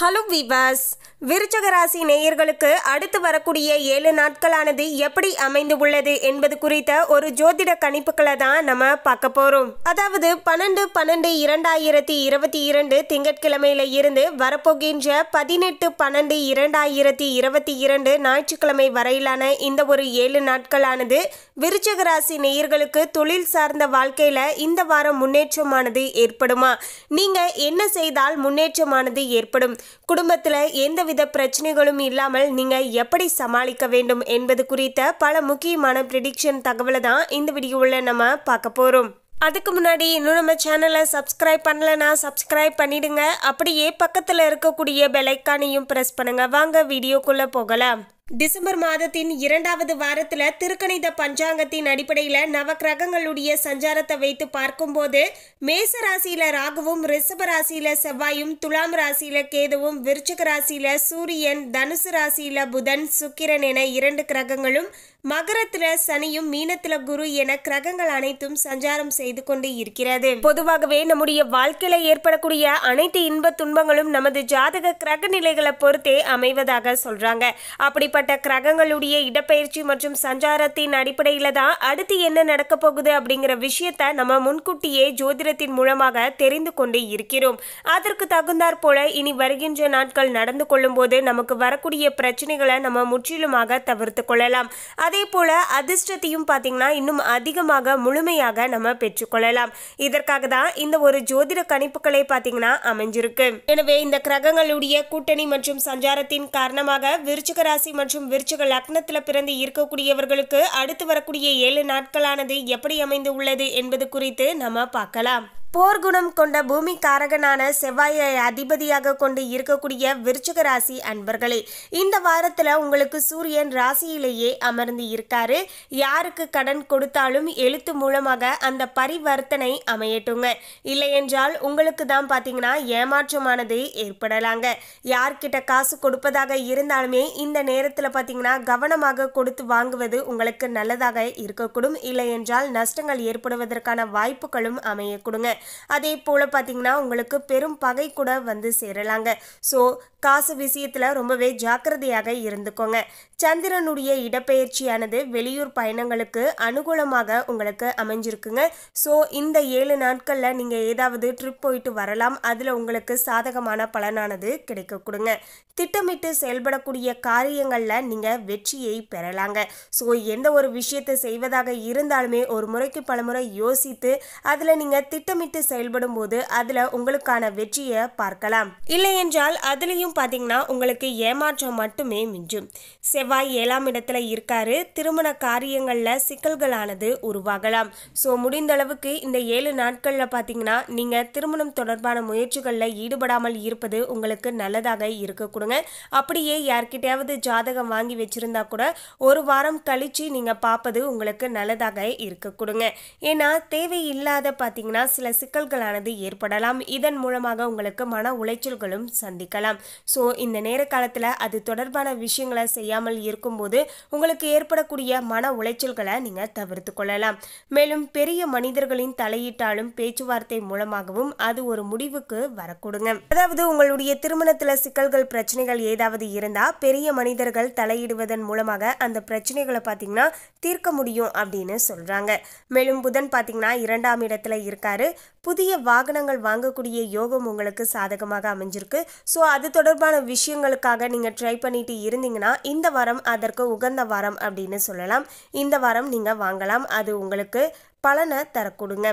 hello விவாஸ் விருச்சகராசி நேயர்களுக்கு அடுத்து வரக்கூடிய ஏழு நாட்களானது எப்படி அமைந்து உள்ளது என்பது குறித்த ஒரு ஜோதிட கணிப்புகளை தான் நம்ம பார்க்க போகிறோம் அதாவது பன்னெண்டு பன்னெண்டு இரண்டாயிரத்தி இருபத்தி இரண்டு திங்கட்கிழமையில இருந்து வரப்போகின்ற பதினெட்டு பன்னெண்டு இரண்டாயிரத்தி இருபத்தி இரண்டு ஞாயிற்றுக்கிழமை வரையிலான இந்த ஒரு ஏழு நாட்களானது விருச்சகராசி நேயர்களுக்கு தொழில் சார்ந்த வாழ்க்கையில் இந்த வாரம் முன்னேற்றமானது ஏற்படுமா நீங்கள் என்ன செய்தால் முன்னேற்றமானது ஏற்படும் குடும்பத்தில் எந்தவித பிரச்சனைகளும் இல்லாமல் நீங்கள் எப்படி சமாளிக்க வேண்டும் என்பது குறித்த பல முக்கியமான ப்ரிடிக்ஷன் தகவலை தான் இந்த வீடியோவில் நம்ம பார்க்க போகிறோம் அதுக்கு முன்னாடி இன்னும் நம்ம சேனலை சப்ஸ்கிரைப் பண்ணலனா சப்ஸ்கிரைப் பண்ணிடுங்க அப்படியே பக்கத்தில் இருக்கக்கூடிய பெலைக்கானையும் ப்ரெஸ் பண்ணுங்கள் வாங்க வீடியோக்குள்ளே போகலாம் டிசம்பர் மாதத்தின் இரண்டாவது வாரத்தில் திருக்கணித பஞ்சாங்கத்தின் அடிப்படையில் நவக்கிரகங்களுடைய சஞ்சாரத்தை வைத்து பார்க்கும்போது மேச ராசியில் ராகுவும் ரிஷப ராசியில் செவ்வாயும் துலாம் ராசியில் கேதுவும் விருச்சக ராசியில் சூரியன் தனுசு ராசியில் புதன் சுக்கிரன் என இரண்டு கிரகங்களும் மகரத்தில் சனியும் மீனத்தில் குரு என கிரகங்கள் அனைத்தும் சஞ்சாரம் செய்து கொண்டு இருக்கிறது பொதுவாகவே நம்முடைய வாழ்க்கையில ஏற்படக்கூடிய அனைத்து இன்ப துன்பங்களும் நமது ஜாதக கிரக நிலைகளை பொறுத்தே அமைவதாக சொல்றாங்க அப்படி சம்பந்தப்பட்ட கிரகங்களுடைய இடப்பெயர்ச்சி மற்றும் சஞ்சாரத்தின் அடிப்படையில் தான் அடுத்து என்ன நடக்க போகுது அப்படிங்கிற விஷயத்தை நம்ம முன்கூட்டியே ஜோதிடத்தின் மூலமாக தெரிந்து கொண்டு இருக்கிறோம் அதற்கு தகுந்தாற் போல இனி வருகின்ற நாட்கள் நடந்து கொள்ளும் போது நமக்கு வரக்கூடிய பிரச்சனைகளை நம்ம முற்றிலுமாக தவிர்த்து கொள்ளலாம் அதே போல அதிர்ஷ்டத்தையும் பார்த்தீங்கன்னா இன்னும் அதிகமாக முழுமையாக நம்ம பெற்றுக்கொள்ளலாம் இதற்காக தான் இந்த ஒரு ஜோதிட கணிப்புகளை பார்த்தீங்கன்னா அமைஞ்சிருக்கு எனவே இந்த கிரகங்களுடைய கூட்டணி மற்றும் சஞ்சாரத்தின் காரணமாக விருச்சிக ராசி மற்றும் மற்றும் விருச்சிக லக்னத்தில் பிறந்து இருக்கக்கூடியவர்களுக்கு அடுத்து வரக்கூடிய ஏழு நாட்களானது எப்படி அமைந்து உள்ளது என்பது குறித்து நம்ம பார்க்கலாம் போர்க்குணம் கொண்ட பூமி காரகனான செவ்வாயை அதிபதியாக கொண்டு இருக்கக்கூடிய விருச்சக ராசி அன்பர்களே இந்த வாரத்தில் உங்களுக்கு சூரியன் ராசியிலேயே அமர்ந்து இருக்காரு யாருக்கு கடன் கொடுத்தாலும் எழுத்து மூலமாக அந்த பரிவர்த்தனை அமையட்டுங்க இல்லையென்றால் உங்களுக்கு தான் பார்த்தீங்கன்னா ஏமாற்றமானது ஏற்படலாங்க யார்கிட்ட காசு கொடுப்பதாக இருந்தாலுமே இந்த நேரத்தில் பார்த்தீங்கன்னா கவனமாக கொடுத்து வாங்குவது உங்களுக்கு நல்லதாக இருக்கக்கூடும் இல்லை என்றால் நஷ்டங்கள் ஏற்படுவதற்கான வாய்ப்புகளும் அமையக்கூடுங்க அதே போல் பார்த்தீங்கன்னா உங்களுக்கு பெரும் பகை கூட வந்து சேரலாங்க ஸோ காசு விஷயத்தில் ரொம்பவே ஜாக்கிரதையாக இருந்துக்கோங்க சந்திரனுடைய இடப்பெயர்ச்சியானது வெளியூர் பயணங்களுக்கு அனுகூலமாக உங்களுக்கு அமைஞ்சிருக்குங்க ஸோ இந்த ஏழு நாட்களில் நீங்கள் ஏதாவது ட்ரிப் போயிட்டு வரலாம் அதில் உங்களுக்கு சாதகமான பலனானது கிடைக்க கொடுங்க திட்டமிட்டு செயல்படக்கூடிய காரியங்களில் நீங்கள் வெற்றியை பெறலாங்க ஸோ எந்த ஒரு விஷயத்தை செய்வதாக இருந்தாலுமே ஒரு முறைக்கு பலமுறை யோசித்து அதில் நீங்கள் திட்டமிட்டு செயல்படும் போது அதில் உங்களுக்கான வெற்றியை பார்க்கலாம் இல்லை என்றால் அதுலேயும் பார்த்தீங்கன்னா உங்களுக்கு ஏமாற்றம் மட்டுமே மிஞ்சும் செவ்வாய் ஏழாம் இடத்துல இருக்காரு திருமண காரியங்களில் சிக்கல்களானது உருவாகலாம் ஸோ முடிந்த அளவுக்கு இந்த ஏழு நாட்களில் பார்த்தீங்கன்னா நீங்கள் திருமணம் தொடர்பான முயற்சிகளில் ஈடுபடாமல் இருப்பது உங்களுக்கு நல்லதாக இருக்கக்கூடும் வச்சுக்கோங்க அப்படியே யார்கிட்டயாவது ஜாதகம் வாங்கி வச்சிருந்தா கூட ஒரு வாரம் கழிச்சு நீங்க பார்ப்பது உங்களுக்கு நல்லதாக இருக்க கொடுங்க ஏன்னா தேவையில்லாத பாத்தீங்கன்னா சில சிக்கல்களானது ஏற்படலாம் இதன் மூலமாக உங்களுக்கு மன உளைச்சல்களும் சந்திக்கலாம் ஸோ இந்த நேர காலத்துல அது தொடர்பான விஷயங்களை செய்யாமல் இருக்கும்போது உங்களுக்கு ஏற்படக்கூடிய மன உளைச்சல்களை நீங்க தவிர்த்து கொள்ளலாம் மேலும் பெரிய மனிதர்களின் தலையீட்டாலும் பேச்சுவார்த்தை மூலமாகவும் அது ஒரு முடிவுக்கு வரக்கூடுங்க அதாவது உங்களுடைய திருமணத்தில் சிக்கல்கள் பிரச்சனை பிரச்சனைகள் ஏதாவது இருந்தால் பெரிய மனிதர்கள் தலையிடுவதன் மூலமாக அந்த பிரச்சனைகளை பார்த்தீங்கன்னா தீர்க்க முடியும் அப்படின்னு சொல்கிறாங்க மேலும் புதன் பார்த்தீங்கன்னா இரண்டாம் இடத்துல இருக்காரு புதிய வாகனங்கள் வாங்கக்கூடிய யோகம் உங்களுக்கு சாதகமாக அமைஞ்சிருக்கு ஸோ அது தொடர்பான விஷயங்களுக்காக நீங்கள் ட்ரை பண்ணிட்டு இருந்தீங்கன்னா இந்த வாரம் அதற்கு உகந்த வாரம் அப்படின்னு சொல்லலாம் இந்த வாரம் நீங்கள் வாங்கலாம் அது உங்களுக்கு பலனை தரக்கூடுங்க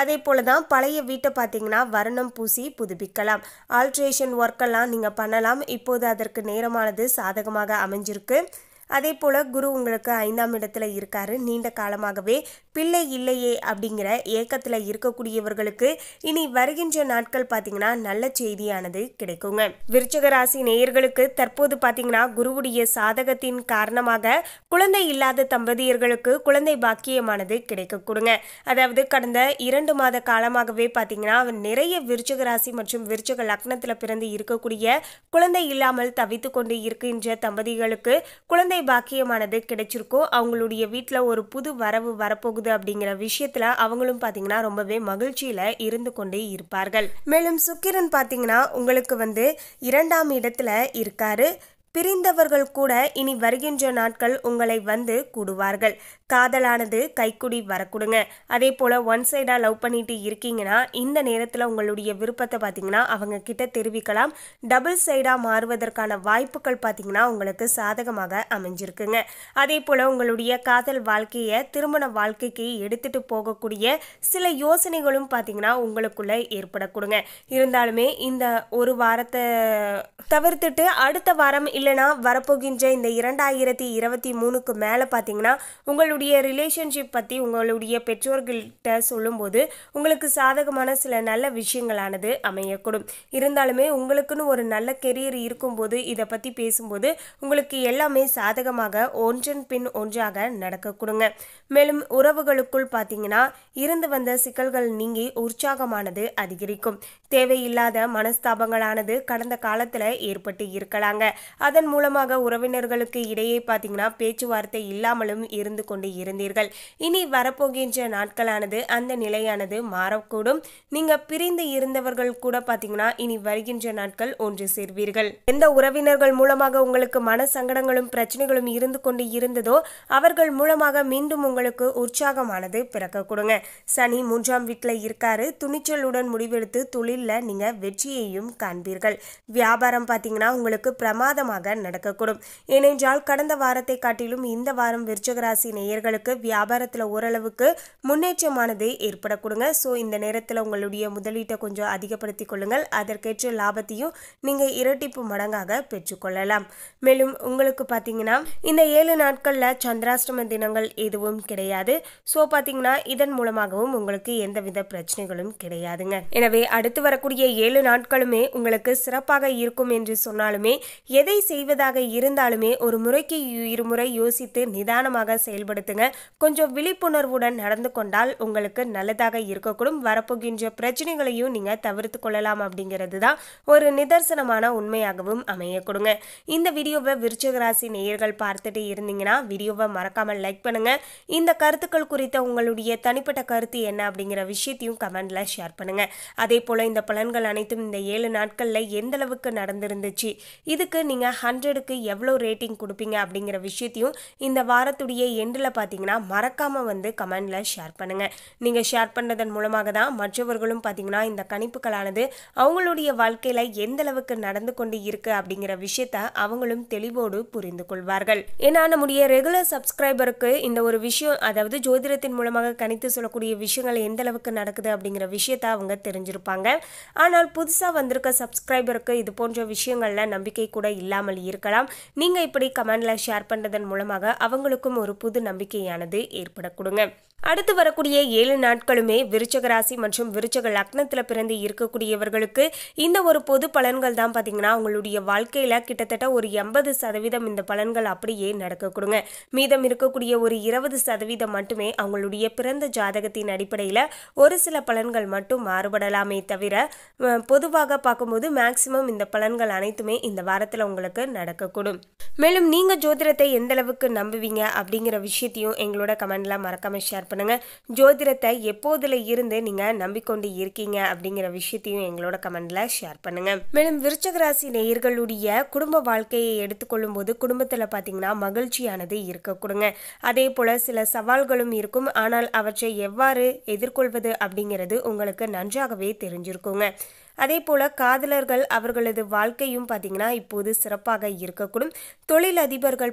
அதே போல் தான் பழைய வீட்டை பார்த்தீங்கன்னா வர்ணம் பூசி புதுப்பிக்கலாம் ஆல்ட்ரேஷன் ஒர்க்கெல்லாம் நீங்கள் பண்ணலாம் இப்போது அதற்கு நேரமானது சாதகமாக அமைஞ்சிருக்கு அதே போல் குரு உங்களுக்கு ஐந்தாம் இடத்துல இருக்காரு நீண்ட காலமாகவே பிள்ளை இல்லையே அப்படிங்கிற ஏக்கத்தில் இருக்கக்கூடியவர்களுக்கு இனி வருகின்ற நாட்கள் பார்த்தீங்கன்னா நல்ல செய்தியானது கிடைக்குங்க விருச்சக ராசி நேயர்களுக்கு தற்போது பாத்தீங்கன்னா குருவுடைய சாதகத்தின் காரணமாக குழந்தை இல்லாத தம்பதியர்களுக்கு குழந்தை பாக்கியமானது கிடைக்கக்கூடுங்க அதாவது கடந்த இரண்டு மாத காலமாகவே பார்த்தீங்கன்னா நிறைய விருச்சக ராசி மற்றும் விருச்சக லக்னத்துல பிறந்து இருக்கக்கூடிய குழந்தை இல்லாமல் தவித்து கொண்டு இருக்கின்ற தம்பதிகளுக்கு குழந்தை எத்தனை பாக்கியமானது கிடைச்சிருக்கோ அவங்களுடைய வீட்டில் ஒரு புது வரவு வரப்போகுது அப்படிங்கிற விஷயத்தில் அவங்களும் பார்த்தீங்கன்னா ரொம்பவே மகிழ்ச்சியில் இருந்து கொண்டே இருப்பார்கள் மேலும் சுக்கிரன் பார்த்தீங்கன்னா உங்களுக்கு வந்து இரண்டாம் இடத்துல இருக்காரு பிரிந்தவர்கள் கூட இனி வருகின்ற நாட்கள் உங்களை வந்து கூடுவார்கள் காதலானது கைக்குடி வரக்கூடுங்க அதே போல் ஒன் சைடாக லவ் பண்ணிட்டு இருக்கீங்கன்னா இந்த நேரத்தில் உங்களுடைய விருப்பத்தை பார்த்தீங்கன்னா அவங்க கிட்ட தெரிவிக்கலாம் டபுள் சைடாக மாறுவதற்கான வாய்ப்புகள் பார்த்தீங்கன்னா உங்களுக்கு சாதகமாக அமைஞ்சிருக்குங்க அதே போல் உங்களுடைய காதல் வாழ்க்கையை திருமண வாழ்க்கைக்கு எடுத்துகிட்டு போகக்கூடிய சில யோசனைகளும் பார்த்தீங்கன்னா உங்களுக்குள்ளே ஏற்படக்கூடுங்க இருந்தாலுமே இந்த ஒரு வாரத்தை தவிர்த்துட்டு அடுத்த வாரம் இல்லைனா வரப்போகின்ற இந்த இரண்டாயிரத்தி இருபத்தி மூணுக்கு மேலே பார்த்தீங்கன்னா உங்களுடைய ரிலேஷன்ஷிப் பற்றி உங்களுடைய பெற்றோர்கள்கிட்ட சொல்லும்போது உங்களுக்கு சாதகமான சில நல்ல விஷயங்களானது அமையக்கூடும் இருந்தாலுமே உங்களுக்குன்னு ஒரு நல்ல கெரியர் இருக்கும்போது இதை பற்றி பேசும்போது உங்களுக்கு எல்லாமே சாதகமாக ஒன்றன் பின் ஒன்றாக நடக்க கொடுங்க மேலும் உறவுகளுக்குள் பார்த்தீங்கன்னா இருந்து வந்த சிக்கல்கள் நீங்கி உற்சாகமானது அதிகரிக்கும் தேவையில்லாத மனஸ்தாபங்களானது கடந்த காலத்தில் ஏற்பட்டு இருக்கலாங்க அதன் மூலமாக உறவினர்களுக்கு இடையே பார்த்தீங்கன்னா பேச்சுவார்த்தை இல்லாமலும் இருந்து கொண்டு இருந்தீர்கள் இனி வரப்போகின்ற நாட்களானது அந்த நிலையானது மாறக்கூடும் நீங்கள் பிரிந்து இருந்தவர்கள் கூட பார்த்தீங்கன்னா இனி வருகின்ற நாட்கள் ஒன்று சேர்வீர்கள் எந்த உறவினர்கள் மூலமாக உங்களுக்கு மன சங்கடங்களும் பிரச்சனைகளும் இருந்து கொண்டு இருந்ததோ அவர்கள் மூலமாக மீண்டும் உங்களுக்கு உற்சாகமானது பிறக்க கொடுங்க சனி மூன்றாம் வீட்டில் இருக்காரு துணிச்சலுடன் முடிவெடுத்து தொழிலில் நீங்கள் வெற்றியையும் காண்பீர்கள் வியாபாரம் பார்த்தீங்கன்னா உங்களுக்கு பிரமாதமாக அதிகமாக நடக்கக்கூடும் ஏனென்றால் கடந்த வாரத்தை காட்டிலும் இந்த வாரம் விருச்சகராசி நேயர்களுக்கு வியாபாரத்தில் ஓரளவுக்கு முன்னேற்றமானது ஏற்படக்கூடுங்க ஸோ இந்த நேரத்தில் உங்களுடைய முதலீட்டை கொஞ்சம் அதிகப்படுத்தி கொள்ளுங்கள் அதற்கேற்ற லாபத்தையும் நீங்கள் இரட்டிப்பு மடங்காக பெற்றுக்கொள்ளலாம் மேலும் உங்களுக்கு பார்த்தீங்கன்னா இந்த ஏழு நாட்களில் சந்திராஷ்டம தினங்கள் எதுவும் கிடையாது ஸோ பார்த்தீங்கன்னா இதன் மூலமாகவும் உங்களுக்கு எந்தவித பிரச்சனைகளும் கிடையாதுங்க எனவே அடுத்து வரக்கூடிய ஏழு நாட்களுமே உங்களுக்கு சிறப்பாக இருக்கும் என்று சொன்னாலுமே எதை செய்வதாக இருந்தாலுமே ஒரு முறைக்கு இருமுறை யோசித்து நிதானமாக செயல்படுத்துங்க கொஞ்சம் விழிப்புணர்வுடன் நடந்து கொண்டால் உங்களுக்கு நல்லதாக இருக்கக்கூடும் வரப்போகின்ற பிரச்சனைகளையும் நீங்கள் தவிர்த்து கொள்ளலாம் அப்படிங்கிறது தான் ஒரு நிதர்சனமான உண்மையாகவும் கொடுங்க இந்த வீடியோவை விருச்சக ராசி நேயர்கள் பார்த்துட்டு இருந்தீங்கன்னா வீடியோவை மறக்காமல் லைக் பண்ணுங்க இந்த கருத்துக்கள் குறித்த உங்களுடைய தனிப்பட்ட கருத்து என்ன அப்படிங்கிற விஷயத்தையும் கமெண்ட்ல ஷேர் பண்ணுங்க அதே போல இந்த பலன்கள் அனைத்தும் இந்த ஏழு நாட்களில் எந்த அளவுக்கு நடந்திருந்துச்சு இதுக்கு நீங்கள் ஹண்ட்ரடுக்கு எவ்வளோ ரேட்டிங் கொடுப்பீங்க அப்படிங்கிற விஷயத்தையும் இந்த வாரத்துடைய எண்டில் பார்த்தீங்கன்னா மறக்காமல் வந்து கமெண்டில் ஷேர் பண்ணுங்கள் நீங்கள் ஷேர் பண்ணுறதன் மூலமாக தான் மற்றவர்களும் பார்த்தீங்கன்னா இந்த கணிப்புகளானது அவங்களுடைய வாழ்க்கையில் எந்த அளவுக்கு நடந்து கொண்டு இருக்குது அப்படிங்கிற விஷயத்த அவங்களும் தெளிவோடு புரிந்து கொள்வார்கள் ஏன்னா நம்முடைய ரெகுலர் சப்ஸ்கிரைபருக்கு இந்த ஒரு விஷயம் அதாவது ஜோதிடத்தின் மூலமாக கணித்து சொல்லக்கூடிய விஷயங்கள் எந்த அளவுக்கு நடக்குது அப்படிங்கிற விஷயத்த அவங்க தெரிஞ்சிருப்பாங்க ஆனால் புதுசாக வந்திருக்க சப்ஸ்கிரைபருக்கு இது போன்ற விஷயங்களில் நம்பிக்கை கூட இல்லாமல் தெரியாமல் இருக்கலாம் நீங்கள் இப்படி கமெண்டில் ஷேர் பண்ணுறதன் மூலமாக அவங்களுக்கும் ஒரு புது நம்பிக்கையானது ஏற்படக்கூடுங்க அடுத்து வரக்கூடிய ஏழு நாட்களுமே விருச்சக ராசி மற்றும் விருச்சக லக்னத்தில் பிறந்து இருக்கக்கூடியவர்களுக்கு இந்த ஒரு பொது பலன்கள் தான் பார்த்தீங்கன்னா அவங்களுடைய வாழ்க்கையில் கிட்டத்தட்ட ஒரு எண்பது சதவீதம் இந்த பலன்கள் அப்படியே நடக்க கொடுங்க மீதம் இருக்கக்கூடிய ஒரு இருபது சதவீதம் மட்டுமே அவங்களுடைய பிறந்த ஜாதகத்தின் அடிப்படையில் ஒரு சில பலன்கள் மட்டும் மாறுபடலாமே தவிர பொதுவாக பார்க்கும்போது மேக்சிமம் இந்த பலன்கள் அனைத்துமே இந்த வாரத்தில் உங்களுக்கு நடக்கக்கூடும் மேலும் நீங்கள் ஜோதிடத்தை எந்த அளவுக்கு நம்புவீங்க அப்படிங்கிற விஷயத்தையும் எங்களோட கமெண்ட்லாம் மறக்காம ஷேர் பண்ணுங்க ஜோதிடத்தை எப்போதில் இருந்து நீங்கள் நம்பிக்கொண்டு இருக்கீங்க அப்படிங்கிற விஷயத்தையும் எங்களோட கமெண்ட்ல ஷேர் பண்ணுங்க மேலும் விருச்சகராசி நேயர்களுடைய குடும்ப வாழ்க்கையை எடுத்துக்கொள்ளும் போது குடும்பத்தில் பார்த்தீங்கன்னா மகிழ்ச்சியானது கொடுங்க அதே போல் சில சவால்களும் இருக்கும் ஆனால் அவற்றை எவ்வாறு எதிர்கொள்வது அப்படிங்கிறது உங்களுக்கு நன்றாகவே தெரிஞ்சிருக்குங்க அதே போல் காதலர்கள் அவர்களது வாழ்க்கையும் பார்த்தீங்கன்னா இப்போது சிறப்பாக இருக்கக்கூடும் தொழில் அதிபர்கள்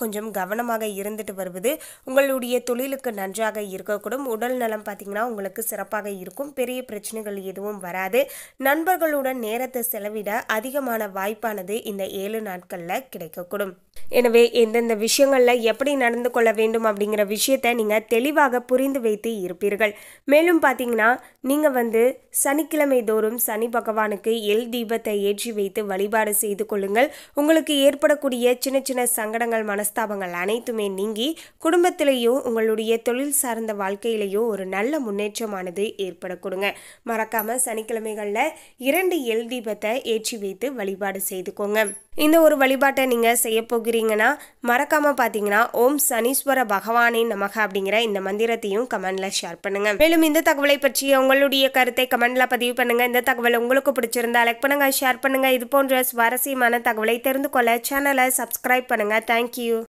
கொஞ்சம் கவனமாக இருந்துட்டு வருவது உங்களுடைய தொழிலுக்கு நன்றாக இருக்கக்கூடும் உடல் நலம் பார்த்தீங்கன்னா உங்களுக்கு சிறப்பாக இருக்கும் பெரிய பிரச்சனைகள் எதுவும் வராது நண்பர்களுடன் நேரத்தை செலவிட அதிகமான வாய்ப்பானது இந்த ஏழு நாட்களில் கிடைக்கக்கூடும் எனவே எந்தெந்த விஷயங்களில் எப்படி நடந்து கொள்ள வேண்டும் அப்படிங்கிற விஷயத்தை நீங்கள் தெளிவாக புரிந்து வைத்து இருப்பீர்கள் மேலும் பார்த்தீங்கன்னா நீங்கள் வந்து சனிக்கிழமை தோறும் சனி சனி பகவானுக்கு எல் தீபத்தை ஏற்றி வைத்து வழிபாடு செய்து கொள்ளுங்கள் உங்களுக்கு ஏற்படக்கூடிய சின்ன சின்ன சங்கடங்கள் மனஸ்தாபங்கள் அனைத்துமே நீங்கி குடும்பத்திலேயோ உங்களுடைய தொழில் சார்ந்த வாழ்க்கையிலேயோ ஒரு நல்ல முன்னேற்றமானது ஏற்படக்கூடுங்க மறக்காம சனிக்கிழமைகளில் இரண்டு எல் தீபத்தை ஏற்றி வைத்து வழிபாடு செய்துக்கோங்க இந்த ஒரு வழிபாட்டை நீங்கள் செய்ய போகிறீங்கன்னா மறக்காம பார்த்தீங்கன்னா ஓம் சனீஸ்வர பகவானே நமக அப்படிங்கிற இந்த மந்திரத்தையும் கமெண்ட்ல ஷேர் பண்ணுங்க மேலும் இந்த தகவலை பற்றி உங்களுடைய கருத்தை கமெண்ட்ல பதிவு பண்ணுங்க இந்த தகவல் தகவல் உங்களுக்கு பிடிச்சிருந்தா லைக் பண்ணுங்கள் ஷேர் பண்ணுங்கள் இது போன்ற சுவாரஸ்யமான தகவலை தெரிந்து கொள்ள சேனலை சப்ஸ்கிரைப் பண்ணுங்கள் தேங்க்யூ